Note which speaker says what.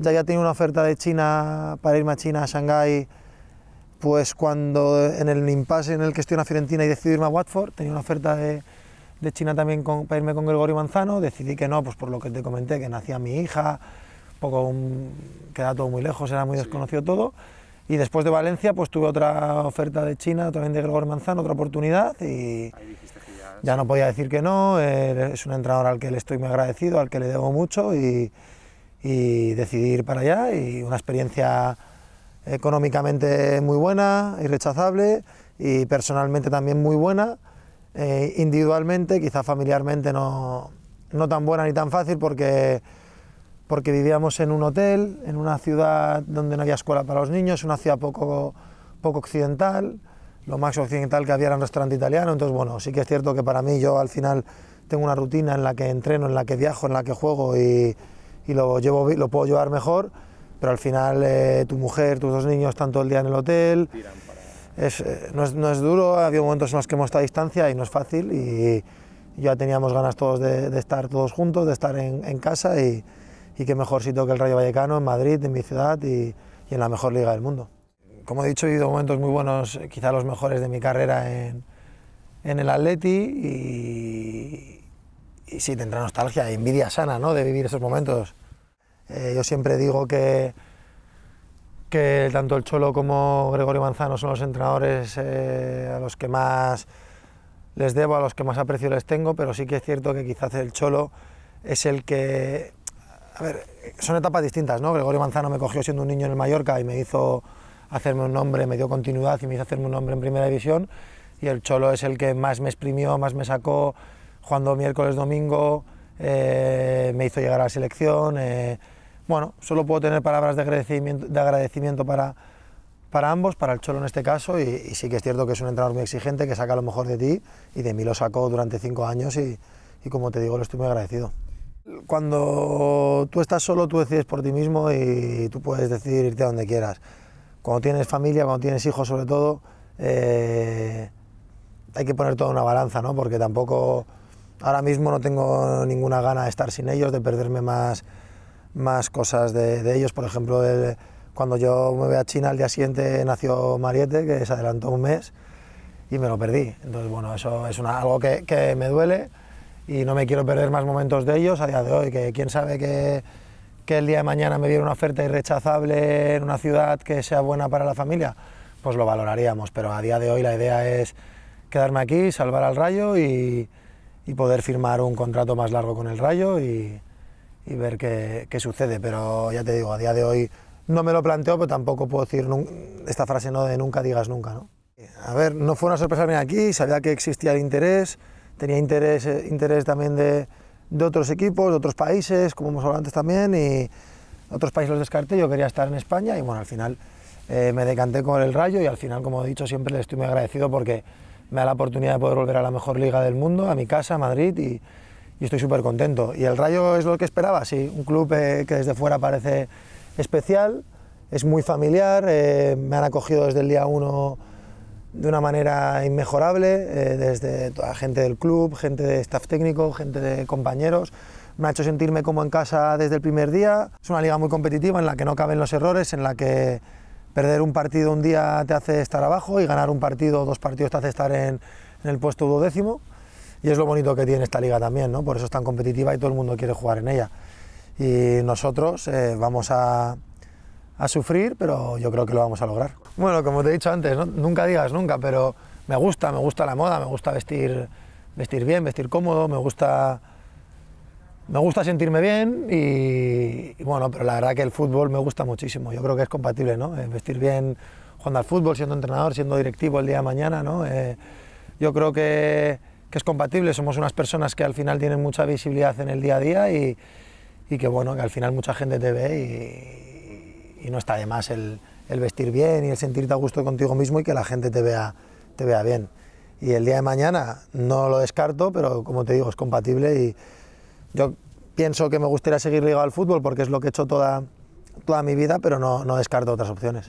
Speaker 1: Ya ya una oferta de China para irme a China, a Shanghái, pues cuando en el impasse en el que estoy en la Fiorentina y decidí irme a Watford, tenía una oferta de, China también para irme con Gregorio Manzano, decidí que no, pues por lo que te comenté, que nacía mi hija, poco un, todo muy lejos, era muy desconocido todo. Y después de Valencia, pues tuve otra oferta de China, también de Gregorio Manzano, otra oportunidad y ya, no podía decir que no. Eh, es un entrenador al que le estoy muy agradecido, al que le debo mucho y, y decidir para allá y una experiencia económicamente muy buena, irrechazable y personalmente también muy buena, eh, individualmente, quizá familiarmente no, no, tan buena ni tan fácil porque, porque vivíamos en un hotel, en una ciudad donde no había escuela para los niños, una ciudad poco, poco occidental, lo más occidental que había era un restaurante italiano, entonces bueno, sí que es cierto que para mí yo al final tengo una rutina en la que entreno, en la que viajo, en la que juego y y lo, llevo, lo puedo llevar mejor, pero al final eh, tu mujer, tus dos niños están todo el día en el hotel. Eh, no, es, no, es, duro, ha habido momentos en los que hemos estado a distancia y no es fácil y ya teníamos ganas todos de, estar todos juntos, de estar en, casa y, y, qué mejor sitio que el Rayo Vallecano, en Madrid, en mi ciudad y, en la mejor liga del mundo. Como he dicho, he vivido momentos muy buenos, quizá los mejores de mi carrera en, en el Atleti y, sí tendrá nostalgia y envidia sana ¿no? de vivir esos momentos. Eh, yo siempre digo que, que tanto el Cholo como Gregorio Manzano son los entrenadores eh, a los que más les debo, a los que más aprecio les tengo, pero sí que es cierto que quizás el Cholo es el que... A ver, son etapas distintas, ¿no? Gregorio Manzano me cogió siendo un niño en Mallorca y me hizo hacerme un nombre, me dio continuidad y me hizo hacerme un nombre en Primera División. Y el Cholo es el que más me exprimió, más me sacó, jugando miércoles, domingo, eh, me hizo llegar a la selección. Bueno, solo puedo tener palabras de agradecimiento, de agradecimiento para, para ambos, para el Cholo en este caso, y, sí que es cierto que es un entrenador muy exigente, que saca lo mejor de ti, y de mí lo sacó durante cinco años, y, como te digo, lo estoy muy agradecido. Cuando tú estás solo, tú decides por ti mismo y tú puedes decidir irte a donde quieras. Cuando tienes familia, cuando tienes hijos sobre todo, eh, hay que poner toda una balanza, ¿no? Porque tampoco, ahora mismo no tengo ninguna gana de estar sin ellos, de perderme más más cosas de, ellos. Por ejemplo, cuando yo me voy a China, al día siguiente nació Mariette, que se adelantó un mes y me lo perdí. Entonces, bueno, eso es algo que, me duele y no me quiero perder más momentos de ellos a día de hoy, que quién sabe que, que el día de mañana me viene una oferta irrechazable en una ciudad que sea buena para la familia, pues lo valoraríamos, pero a día de hoy la idea es quedarme aquí, salvar al Rayo y, y poder firmar un contrato más largo con el Rayo y, y ver qué, qué, sucede. Pero ya te digo, a día de hoy no me lo planteo, pero tampoco puedo decir esta frase no de nunca digas nunca. ¿no? A ver, no fue una sorpresa venir aquí, sabía que existía el interés, tenía interés, eh, interés también de, de otros equipos, de otros países, como hemos hablado antes también, y otros países los descarté, yo quería estar en España y bueno, al final eh, me decanté con el Rayo y al final, como he dicho, siempre le estoy muy agradecido porque me da la oportunidad de poder volver a la mejor liga del mundo, a mi casa, a Madrid, y, y estoy súper contento. ¿Y el Rayo es lo que esperaba? Sí, un club eh, que desde fuera parece especial, es muy familiar, eh, me han acogido desde el día uno de una manera inmejorable, eh, desde toda gente del club, gente de staff técnico, gente de compañeros. Me ha hecho sentirme como en casa desde el primer día. Es una liga muy competitiva en la que no caben los errores, en la que perder un partido un día te hace estar abajo y ganar un partido o dos partidos te hace estar en el puesto duodécimo y es lo bonito que tiene esta liga también, ¿no? Por eso es tan competitiva y todo el mundo quiere jugar en ella. Y nosotros eh, vamos a, a, sufrir, pero yo creo que lo vamos a lograr. Bueno, como te he dicho antes, nunca digas nunca, pero me gusta, me gusta la moda, me gusta vestir, vestir bien, vestir cómodo, me gusta, me gusta sentirme bien y, bueno, pero la verdad que el fútbol me gusta muchísimo. Yo creo que es compatible, ¿no? Eh, vestir bien jugando al fútbol, siendo entrenador, siendo directivo el día de mañana, ¿no? Eh, yo creo que que es compatible. Somos unas personas que al final tienen mucha visibilidad en el día a día y, que bueno, que al final mucha gente te ve y, no está de más el, vestir bien y el sentirte a gusto contigo mismo y que la gente te vea, te vea bien. Y el día de mañana no lo descarto, pero como te digo, es compatible y yo pienso que me gustaría seguir ligado al fútbol porque es lo que he hecho toda, toda mi vida, pero no descarto otras opciones.